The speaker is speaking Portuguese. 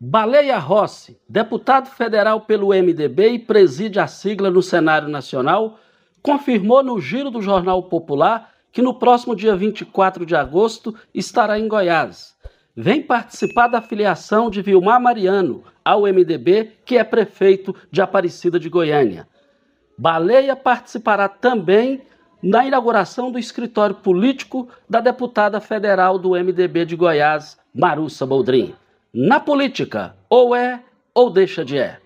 Baleia Rossi, deputado federal pelo MDB e preside a sigla no cenário nacional, confirmou no giro do Jornal Popular que no próximo dia 24 de agosto estará em Goiás. Vem participar da filiação de Vilmar Mariano ao MDB, que é prefeito de Aparecida de Goiânia. Baleia participará também na inauguração do escritório político da deputada federal do MDB de Goiás, Marussa Boldrin na política, ou é ou deixa de é.